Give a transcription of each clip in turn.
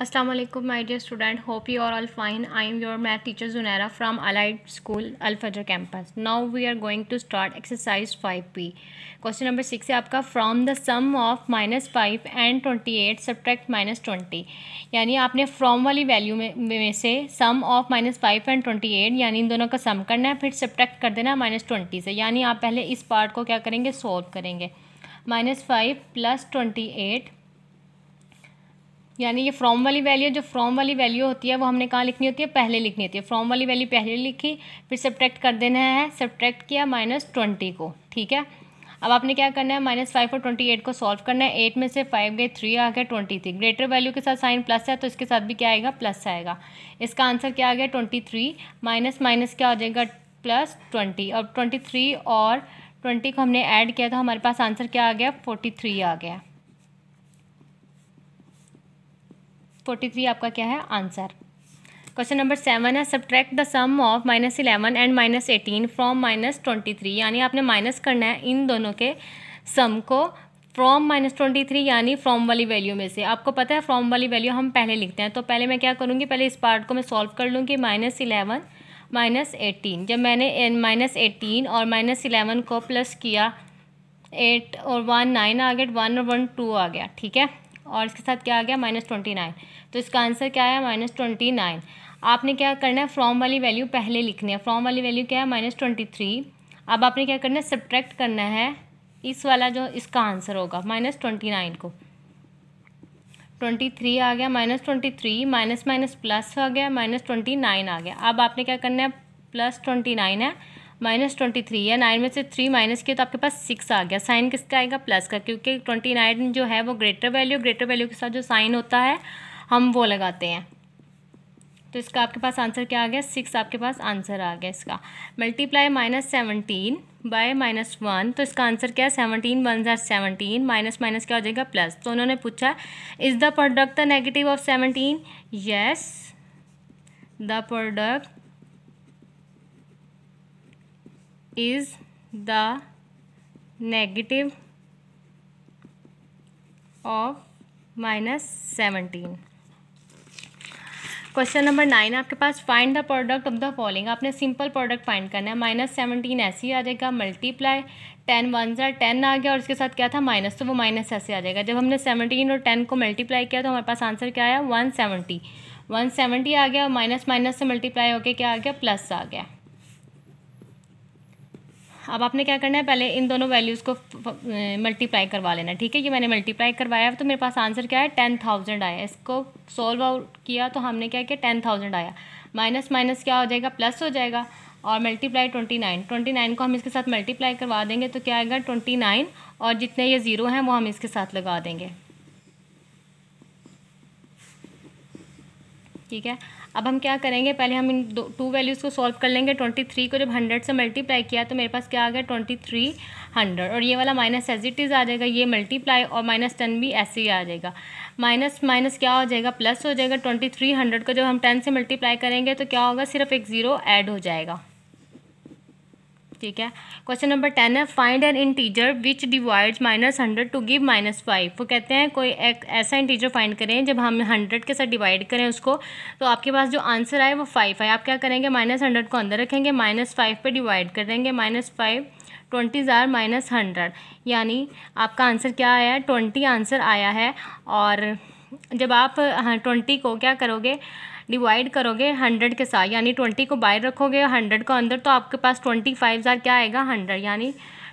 अस्सलाम वालेकुम my dear student hope you are all fine I am your math teacher Junaira from Allied school Alfajr campus now we are going to start exercise five P question number six है आपका from the sum of minus five and twenty eight subtract minus twenty यानी आपने from वाली value में, में से sum of minus five and twenty eight यानी इन दोनों का सम करना है फिर सब्ट्रैक्ट कर देना है माइनस ट्वेंटी से यानी आप पहले इस पार्ट को क्या करेंगे सॉल्व करेंगे minus five plus twenty eight यानी ये फ्रॉम वाली वैल्यू जो फ्रॉम वाली वैल्यू होती है वो हमने कहाँ लिखनी होती है पहले लिखनी होती है फ्रॉम वाली वैल्यू पहले लिखी फिर सब्ट्रैक्ट कर देना है सब्ट्रैक्ट किया माइनस ट्वेंटी को ठीक है अब आपने क्या करना है माइनस फाइव और ट्वेंटी एट को सॉल्व करना है एट में से फाइव गए थ्री आ गया ट्वेंटी थ्री ग्रेटर वैल्यू के साथ साइन प्लस है तो इसके साथ भी क्या आएगा प्लस आएगा इसका आंसर क्या आ गया ट्वेंटी थ्री माइनस माइनस क्या हो जाएगा प्लस ट्वेंटी और ट्वेंटी थ्री और ट्वेंटी को हमने ऐड किया तो हमारे पास आंसर क्या आ गया फोर्टी थ्री आ गया फोर्टी थ्री आपका क्या है आंसर क्वेश्चन नंबर सेवन है subtract the sum of minus eleven and minus eighteen from minus twenty three यानी आपने माइनस करना है इन दोनों के सम को फ्रॉम माइनस ट्वेंटी थ्री यानी फ्रॉम वाली वैल्यू में से आपको पता है फ्रॉम वाली वैल्यू हम पहले लिखते हैं तो पहले मैं क्या करूँगी पहले इस पार्ट को मैं सॉल्व कर लूँगी माइनस इलेवन माइनस एटीन जब मैंने माइनस एटीन और माइनस इलेवन को प्लस किया एट और वन नाइन आ गया वन और वन टू आ गया ठीक है और इसके साथ क्या आ गया माइनस ट्वेंटी नाइन तो इसका आंसर क्या है माइनस ट्वेंटी नाइन आपने क्या करना है फ्रॉम वाली वैल्यू पहले लिखनी है फ्रॉम वाली वैल्यू क्या है माइनस ट्वेंटी थ्री अब आपने क्या करना है सब्ट्रैक्ट करना है इस वाला जो इसका आंसर होगा माइनस ट्वेंटी नाइन को ट्वेंटी थ्री आ गया minus twenty three minus minus plus आ गया माइनस ट्वेंटी नाइन आ गया अब आपने क्या करना है प्लस ट्वेंटी नाइन है माइनस ट्वेंटी थ्री या नाइन में से थ्री माइनस किया तो आपके पास सिक्स आ गया साइन किसका आएगा प्लस का क्योंकि ट्वेंटी नाइन जो है वो ग्रेटर वैल्यू ग्रेटर वैल्यू के साथ जो साइन होता है हम वो लगाते हैं तो इसका आपके पास आंसर क्या आ गया सिक्स आपके पास आंसर आ गया इसका multiply minus seventeen by minus one तो इसका आंसर क्या है सेवनटीन वन ज़ार सेवनटीन माइनस माइनस क्या हो जाएगा प्लस तो उन्होंने पूछा is the product the negative of seventeen yes the product is the negative of minus seventeen question number nine आपके पास find the product of the following आपने सिंपल प्रोडक्ट फाइंड करना है माइनस सेवनटीन ऐसे ही आ जाएगा मल्टीप्लाई टेन वन जर टेन आ गया और उसके साथ क्या था माइनस तो वो माइनस ऐसे आ जाएगा जब हमने सेवनटीन और टेन को मल्टीप्लाई किया तो हमारे पास आंसर क्या आया वन सेवेंटी वन सेवेंटी आ गया और माइनस माइनस से मल्टीप्लाई होकर क्या आ गया प्लस आ गया अब आपने क्या करना है पहले इन दोनों वैल्यूज़ को मल्टीप्लाई करवा लेना ठीक है ये मैंने मल्टीप्लाई करवाया तो मेरे पास आंसर क्या है टेन थाउजेंड आया इसको सोल्व आउट किया तो हमने क्या किया टेन थाउजेंड आया माइनस माइनस क्या हो जाएगा प्लस हो जाएगा और multiply twenty nine twenty nine को हम इसके साथ मल्टीप्लाई करवा देंगे तो क्या आएगा ट्वेंटी नाइन और जितने ये ज़ीरो हैं वो हम इसके साथ लगा देंगे ठीक है अब हम क्या करेंगे पहले हम इन दो टू वैल्यूज़ को सॉल्व कर लेंगे ट्वेंटी थ्री को जब हंड्रेड से मल्टीप्लाई किया तो मेरे पास क्या आ गया ट्वेंटी थ्री हंड्रेड और ये वाला माइनस एज इट इज़ आ जाएगा ये मल्टीप्लाई और माइनस टेन भी ऐसे ही आ जाएगा माइनस माइनस क्या हो जाएगा प्लस हो जाएगा ट्वेंटी थ्री हंड्रेड को जब हम टेन से मल्टीप्लाई करेंगे तो क्या होगा सिर्फ एक ज़ीरो ऐड हो जाएगा ठीक है क्वेश्चन नंबर टेन है find an integer which divides minus hundred to give minus five वो कहते हैं कोई एक ऐसा इंटीजर फाइंड करें जब हम हंड्रेड के साथ डिवाइड करें उसको तो आपके पास जो आंसर आए वो फाइव है आप क्या करेंगे माइनस हंड्रेड को अंदर रखेंगे माइनस फाइव पर डिवाइड कर देंगे माइनस फाइव ट्वेंटी ज़ार माइनस हंड्रेड यानी आपका आंसर क्या आया है ट्वेंटी आंसर आया है और जब आप हाँ ट्वेंटी को क्या करोगे डिवाइड करोगे हंड्रेड के साथ यानी ट्वेंटी को बाहर रखोगे हंड्रेड को अंदर तो आपके पास ट्वेंटी फाइव हज़ार क्या आएगा हंड्रेड यानी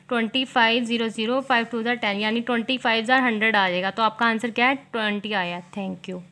twenty five zero zero five two ज़ार टेन यानी ट्वेंटी फाइव हज़ार हंड्रेड आ जाएगा तो आपका आंसर क्या है ट्वेंटी आया थैंक यू